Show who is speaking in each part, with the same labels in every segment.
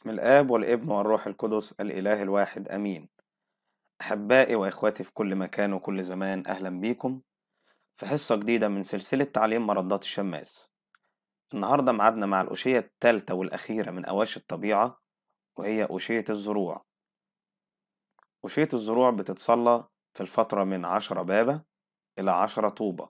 Speaker 1: باسم الآب والابن والروح القدس الإله الواحد أمين أحبائي وإخواتي في كل مكان وكل زمان أهلا بيكم في حصة جديدة من سلسلة تعليم مردات الشماس النهاردة معادنا مع الأشية الثالثة والأخيرة من أواشي الطبيعة وهي أشية الزروع أشية الزروع بتتصلى في الفترة من عشرة بابة إلى عشرة طوبة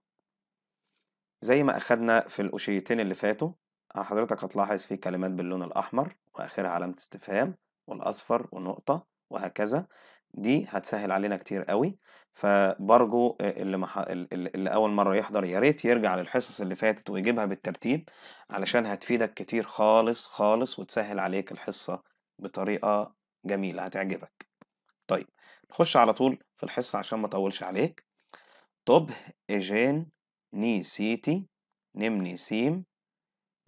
Speaker 1: زي ما أخدنا في الأشيتين اللي فاتوا آه، حضرتك هتلاحظ في كلمات باللون الأحمر وآخرها علامة استفهام والأصفر ونقطة وهكذا دي هتسهل علينا كتير قوي فبرجو آه، اللي, مح... اللي أول مرة يحضر يا ريت يرجع للحصص اللي فاتت ويجيبها بالترتيب علشان هتفيدك كتير خالص خالص وتسهل عليك الحصة بطريقة جميلة هتعجبك طيب نخش على طول في الحصة عشان ما أطولش عليك طب إجين ني سيتي نمني سيم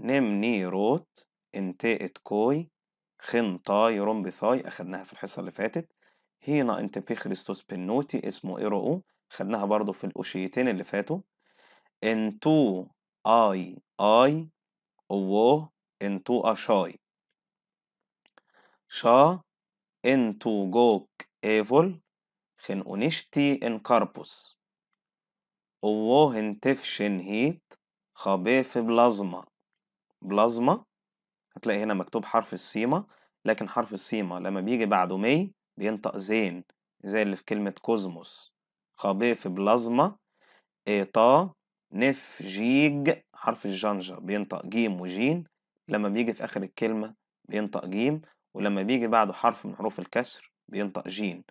Speaker 1: نمني روت انتقت كوي خنطاي بثاي أخدناها في الحصة اللي فاتت هينا انت خريستوس بنوتي اسمه إيرو خدناها برضو في الأوشيتين اللي فاتوا انتو اي اي اوو انتو اشاي شا انتو جوك ايفول ان كاربوس اوو انتفشن هيت خبيف بلازما بلازما هتلاقي هنا مكتوب حرف السيما لكن حرف السيما لما بيجي بعده مي بينطق زين زي اللي في كلمة كوزموس خب في بلازما إيطا نف جيج حرف الجنجة بينطق جيم وجين لما بيجي في آخر الكلمة بينطق جيم ولما بيجي بعده حرف من حروف الكسر بينطق جين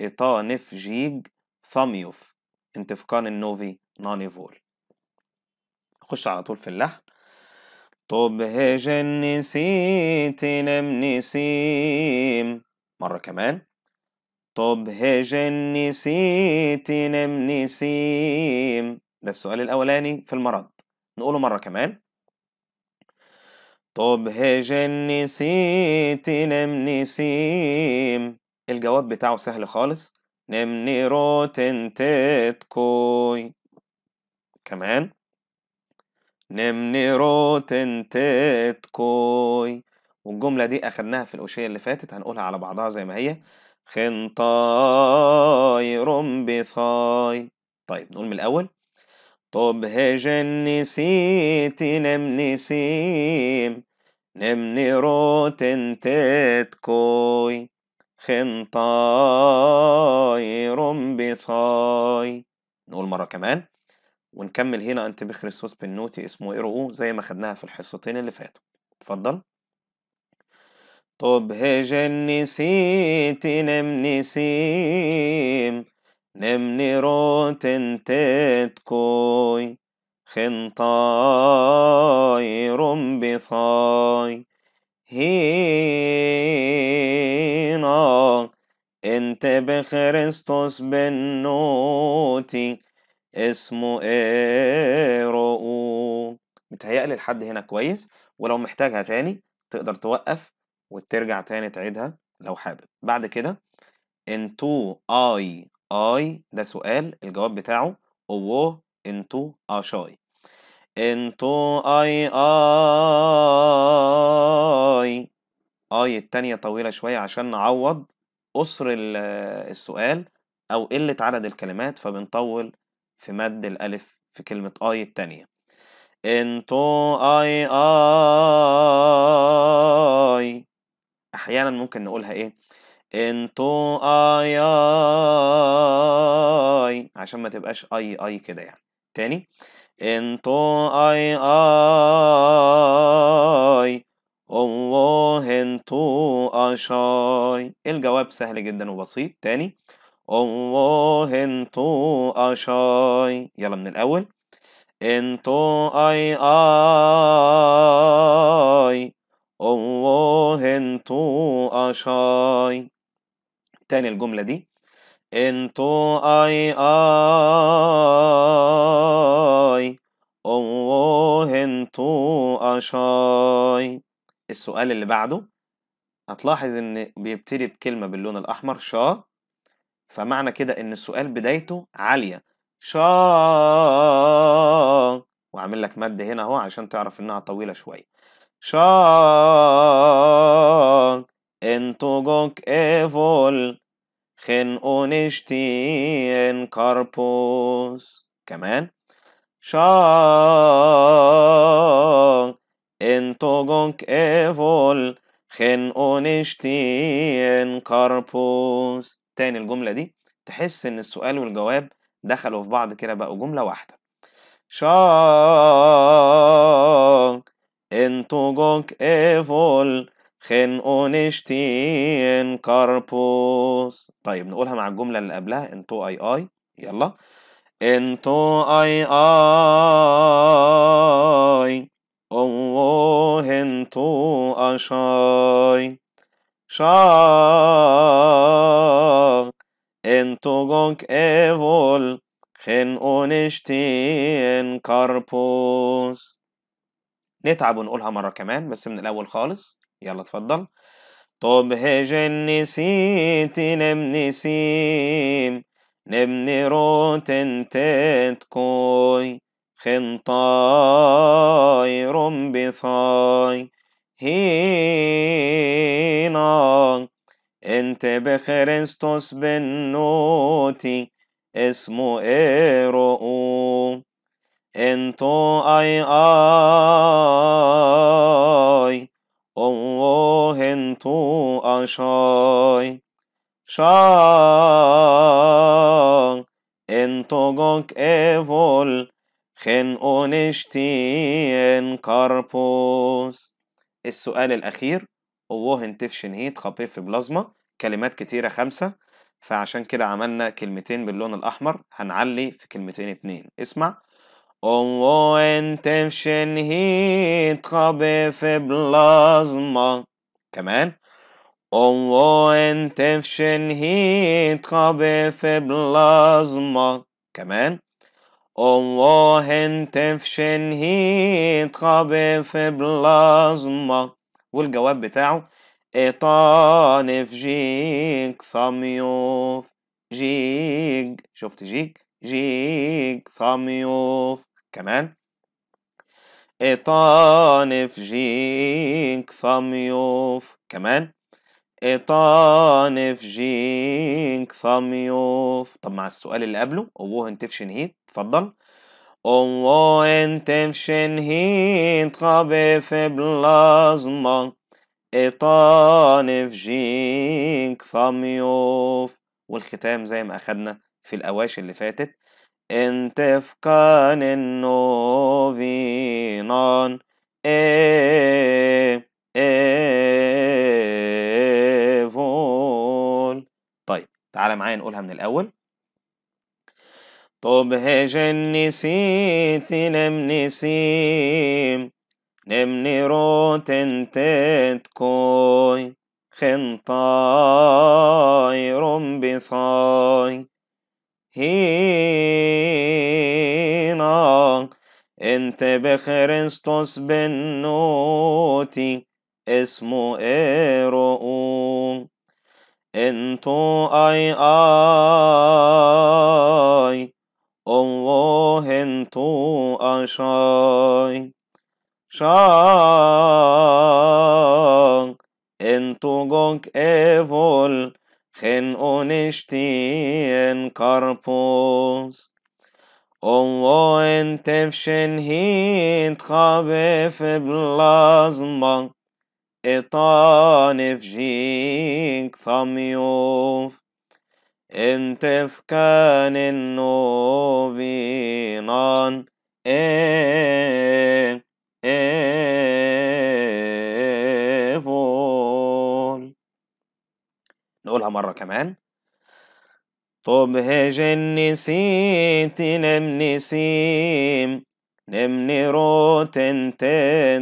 Speaker 1: إيطا نف جيج ثاميوف انتفقان النوفي نانيفول خش على طول في اللحن طب هجن نسيت لم نسيم مرة كمان طب هجن نسيت لم نسيم ده السؤال الأولاني في المرض نقوله مرة كمان طب هجن نسيت لم نسيم الجواب بتاعه سهل خالص نمني روتن تتكوي كمان روتن تتكوي والجملة دي أخدناها في الأوشية اللي فاتت هنقولها على بعضها زي ما هي خنطاي بثاي طيب نقول من الأول طب هجن نسيت نم نسيم نم نروت انتتكوي خنطاي بثاي نقول مرة كمان ونكمل هنا انت بخريسوس بنوتي اسمه ايرو او زي ما خدناها في الحصتين اللي فاتوا اتفضل طب هجن نسيت نم نسيم نم نيروت تتكوي خنطاي رم بثاي هينا انت بخرستوس بنوتي اسمه إيه، رؤو متهيألي لحد هنا كويس ولو محتاجها تاني تقدر توقف وترجع تاني تعيدها لو حابب بعد كده انتو اي اي ده سؤال الجواب بتاعه اوه انتو اشاي انتو اي اي اي التانية طويلة شوية عشان نعوض قصر السؤال او قلة عدد الكلمات فبنطول في مد الألف في كلمة آي التانية انتو آي آي أحيانا ممكن نقولها إيه انتو آي آي عشان ما تبقاش آي آي كده يعني تاني انتو آي آي الله انتو أشاي الجواب سهل جدا وبسيط تاني الله انتو اشاي يلا من الاول انتو اي اي الله انتو اشاي تاني الجملة دي انتو اي اي الله انتو اشاي السؤال اللي بعده هتلاحظ ان بيبتدي بكلمة باللون الاحمر شا فمعنى كده ان السؤال بدايته عاليه شا وعامل لك مد هنا اهو عشان تعرف انها طويله شويه شا انتو جوك ايفول خن اونشتي ان كاربوس كمان شا انتو جوك ايفول خن اونشتي ان كاربوس تاني الجملة دي تحس إن السؤال والجواب دخلوا في بعض كده بقوا جملة واحدة شا جوك ايفول خن اونشتين كاربوس طيب نقولها مع الجملة اللي قبلها انتو اي اي يلا انتو اي اي اوه انتو اشاي Schach, entogong evol, خن اونشتين كاربوس نتعب ونقولها مرة كمان بس من الأول خالص يلا اتفضل طب هجن نسيتي نم نسيم نم نروتن تتكوي خن طاي رم بثاي هينا انت بخريستوس بنوتي اسمه ايرو انتو اي اي اوه انتو اشاي شان انتو جوك ايفول خن اونشتين كاربوس السؤال الأخير أوه انتفشن هيت خفيف في بلازما كلمات كتيرة خمسة فعشان كده عملنا كلمتين باللون الأحمر هنعلي في كلمتين اتنين اسمع أوه انتفشن هيت خفيف في بلازما كمان أوه انتفشن هيت خفيف في بلازما كمان الله تفشن هيت في بلازما والجواب بتاعه في جيك ثميوف جيك شفت جيك جيك ثميوف كمان في جيك ثميوف كمان في جيك ثميوف طب مع السؤال اللي قبله اوهن تفشن هيت اتفضل وين تمشن هيت خبيف بلازما إطان في جينك ثميوف والختام زي ما أخدنا في الأواشي اللي فاتت انت في كان النوفينان ايه ايه فول طيب تعالى معايا نقولها من الأول طب هجن نسيتي نم نسيم نم نرو تنتت كوي خنطاي رم بثاي هينا انت بخريستوس بنوتي اسمه ايرو انتو اي اي الله انتو أشاي شان انتو جوك ايفول خن اونشتين كاربوس الله انتفشن هين تخبف بلازما اطانف جيك ثميوف انت في كان النوبينان e نقولها مرة كمان طب هجن نسيت نم نسيم نم انت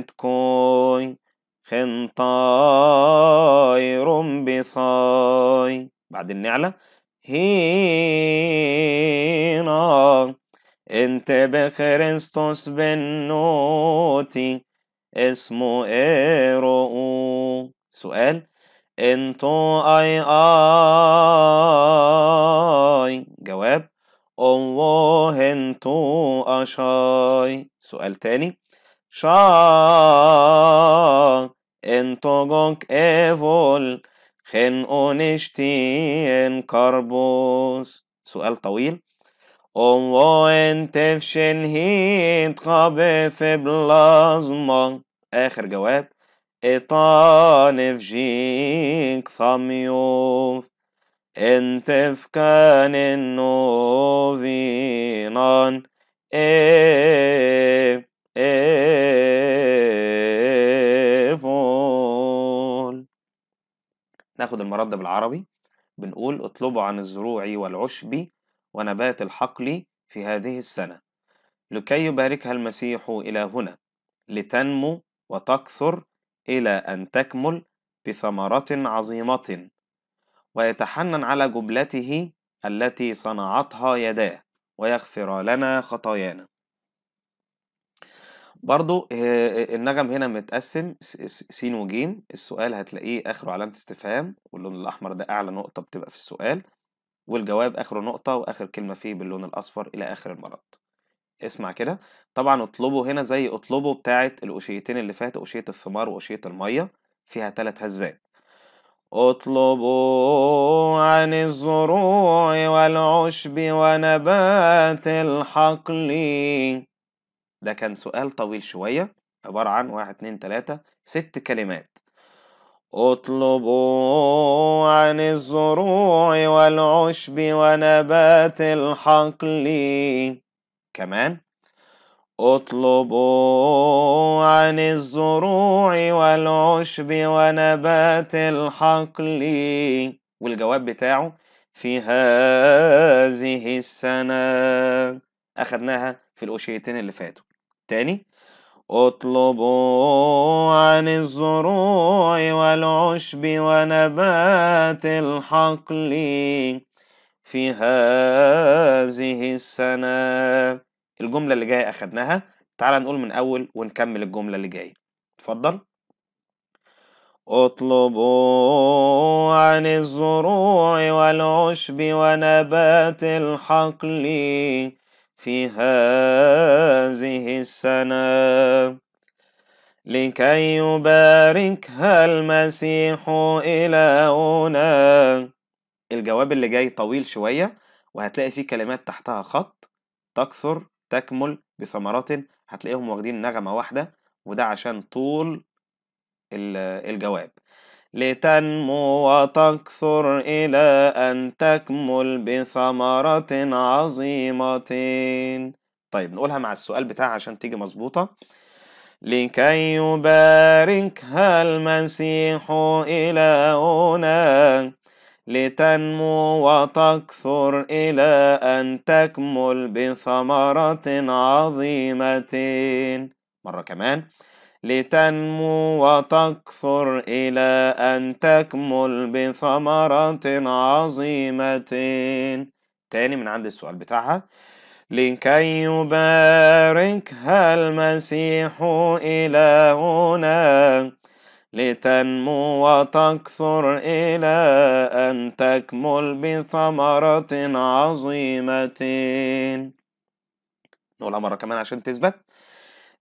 Speaker 1: تكوي خنطاي رم بثاي بعد النعلة هينا انت بخريستوس بنوتي اسمه ايرو سؤال انتو اي اي جواب الله انتو اشاي سؤال تاني شا انتو جوك ايفول خن اونشتين كربوس سؤال طويل اون وين تفشن هين تخابي في بلازما اخر جواب اطان في جيك ثميوف انت في النوفينان ايه ايه ناخد المرد ده بالعربي بنقول اطلبوا عن الزروع والعشب ونبات الحقل في هذه السنة لكي يباركها المسيح إلى هنا لتنمو وتكثر إلى أن تكمل بثمرة عظيمة ويتحنن على جبلته التي صنعتها يداه ويغفر لنا خطايانا برضو النغم هنا متقسم س وجيم السؤال هتلاقيه اخره علامة استفهام واللون الاحمر ده اعلى نقطة بتبقى في السؤال والجواب اخره نقطة واخر كلمة فيه باللون الاصفر الى اخر المرض اسمع كده طبعا اطلبه هنا زي اطلبه بتاعة الاوشيتين اللي فات قشية الثمار وقشية المية فيها ثلاث هزات اطلبوا عن الزروع والعشب ونبات الحقل ده كان سؤال طويل شوية عبارة عن واحد اتنين تلاتة ست كلمات اطلبوا عن الزروع والعشب ونبات الحقل كمان اطلبوا عن الزروع والعشب ونبات الحقل والجواب بتاعه في هذه السنة أخدناها في الأشيتين اللي فاتوا تاني اطلبوا عن الزروع والعشب ونبات الحقل في هذه السنة الجملة اللي جاية أخدناها تعال نقول من أول ونكمل الجملة اللي جاية اتفضل اطلبوا عن الزروع والعشب ونبات الحقل في هذه السنة لكي يباركها المسيح إلهنا الجواب اللي جاي طويل شوية وهتلاقي فيه كلمات تحتها خط تكثر تكمل بثمرات هتلاقيهم واخدين نغمة واحدة وده عشان طول الجواب لتنمو وتكثر إلى أن تكمل بثمرة عظيمة طيب نقولها مع السؤال بتاعها عشان تيجي مظبوطة لكي يباركها المسيح إلهنا لتنمو وتكثر إلى أن تكمل بثمرة عظيمة مرة كمان لتنمو وتكثر إلى أن تكمل بثمرة عظيمة تاني من عند السؤال بتاعها لكي يباركها المسيح الى هنا لتنمو وتكثر إلى أن تكمل بثمرة عظيمة نقولها مرة كمان عشان تثبت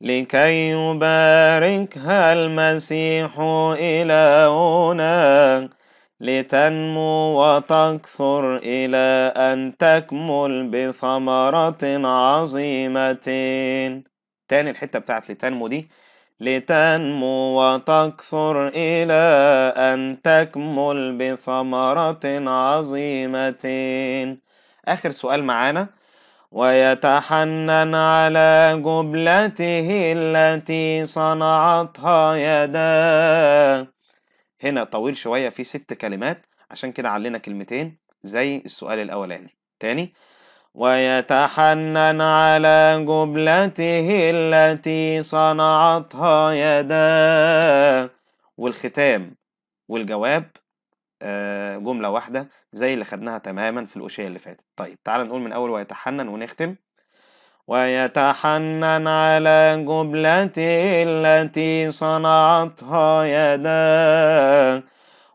Speaker 1: لكي يباركها المسيح إلهنا لتنمو وتكثر إلى أن تكمل بثمرة عظيمة تاني الحتة بتاعت لتنمو دي لتنمو وتكثر إلى أن تكمل بثمرة عظيمة آخر سؤال معانا ويتحنن على جبلته التي صنعتها يداه هنا طويل شوية في ست كلمات عشان كده علينا كلمتين زي السؤال الأولاني تاني ويتحنن على جبلته التي صنعتها يداه والختام والجواب آه، جملة واحدة زي اللي خدناها تماما في الأشياء اللي فاتت طيب تعال نقول من أول ويتحنن ونختم ويتحنن على جملتي التي صنعتها يداه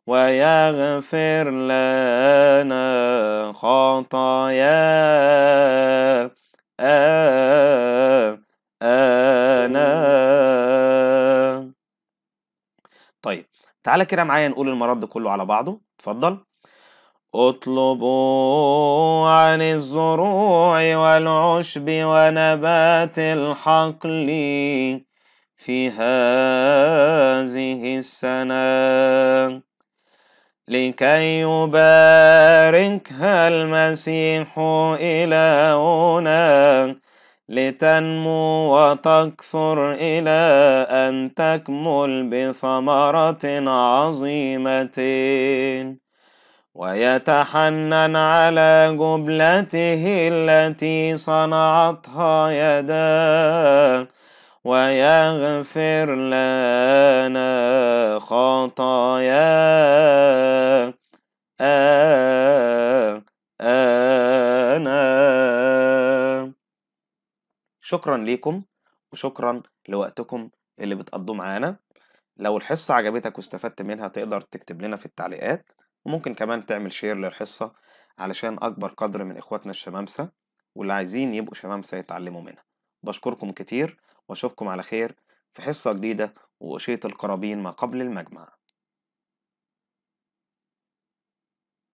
Speaker 1: ويغفر لنا خطاياه آه تعالى كده معايا نقول المرض كله على بعضه اتفضل اطلبوا عن الزروع والعشب ونبات الحقل في هذه السنة لكي يباركها المسيح إلهنا لتنمو وتكثر إلى أن تكمل بثمرة عظيمة ويتحنن على جبلته التي صنعتها يداه ويغفر لنا خطاياه آه شكرا ليكم وشكرا لوقتكم اللي بتقضوه معانا لو الحصة عجبتك واستفدت منها تقدر تكتب لنا في التعليقات وممكن كمان تعمل شير للحصة علشان أكبر قدر من إخواتنا الشمامسة واللي عايزين يبقوا شمامسة يتعلموا منها بشكركم كتير وأشوفكم على خير في حصة جديدة وقشية القرابين ما قبل المجمع